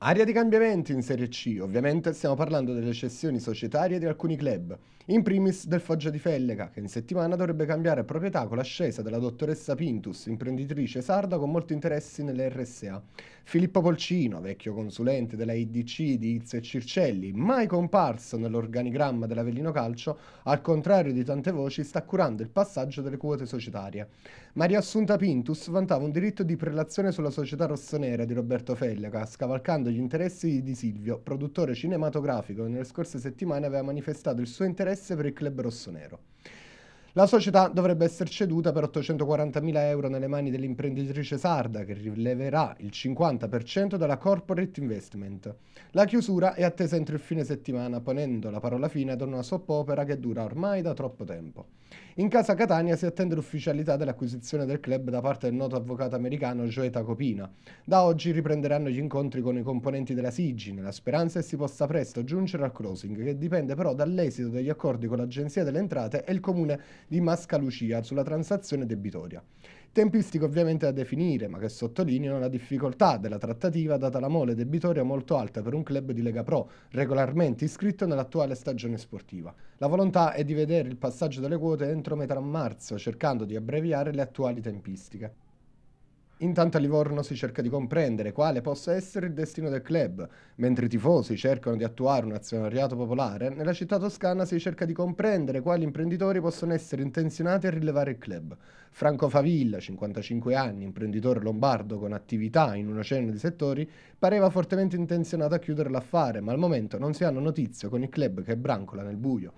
Aria di cambiamenti in Serie C, ovviamente stiamo parlando delle cessioni societarie di alcuni club, in primis del Foggia di Felleca, che in settimana dovrebbe cambiare proprietà con l'ascesa della dottoressa Pintus, imprenditrice sarda con molti interessi nelle RSA. Filippo Polcino, vecchio consulente della IDC di Izzo e Circelli, mai comparso nell'organigramma dell'Avellino Calcio, al contrario di tante voci, sta curando il passaggio delle quote societarie. Maria Assunta Pintus vantava un diritto di prelazione sulla società rossonera di Roberto Felleca, scavalcando gli interessi di Silvio, produttore cinematografico che nelle scorse settimane aveva manifestato il suo interesse per il club rossonero. La società dovrebbe essere ceduta per 840.000 euro nelle mani dell'imprenditrice sarda che rileverà il 50% della Corporate Investment. La chiusura è attesa entro il fine settimana, ponendo la parola fine ad una soppopera che dura ormai da troppo tempo. In casa Catania si attende l'ufficialità dell'acquisizione del club da parte del noto avvocato americano Joeta Copina. Da oggi riprenderanno gli incontri con i componenti della SIGI, nella speranza che si possa presto giungere al closing, che dipende però dall'esito degli accordi con l'Agenzia delle Entrate e il Comune di Mascalucia sulla transazione debitoria. Tempistiche ovviamente da definire, ma che sottolineano la difficoltà della trattativa data la mole debitoria molto alta per un club di Lega Pro, regolarmente iscritto nell'attuale stagione sportiva. La volontà è di vedere il passaggio delle quote entro metà marzo, cercando di abbreviare le attuali tempistiche. Intanto a Livorno si cerca di comprendere quale possa essere il destino del club. Mentre i tifosi cercano di attuare un azionariato popolare, nella città toscana si cerca di comprendere quali imprenditori possono essere intenzionati a rilevare il club. Franco Favilla, 55 anni, imprenditore lombardo con attività in una cena di settori, pareva fortemente intenzionato a chiudere l'affare, ma al momento non si hanno notizie con il club che brancola nel buio.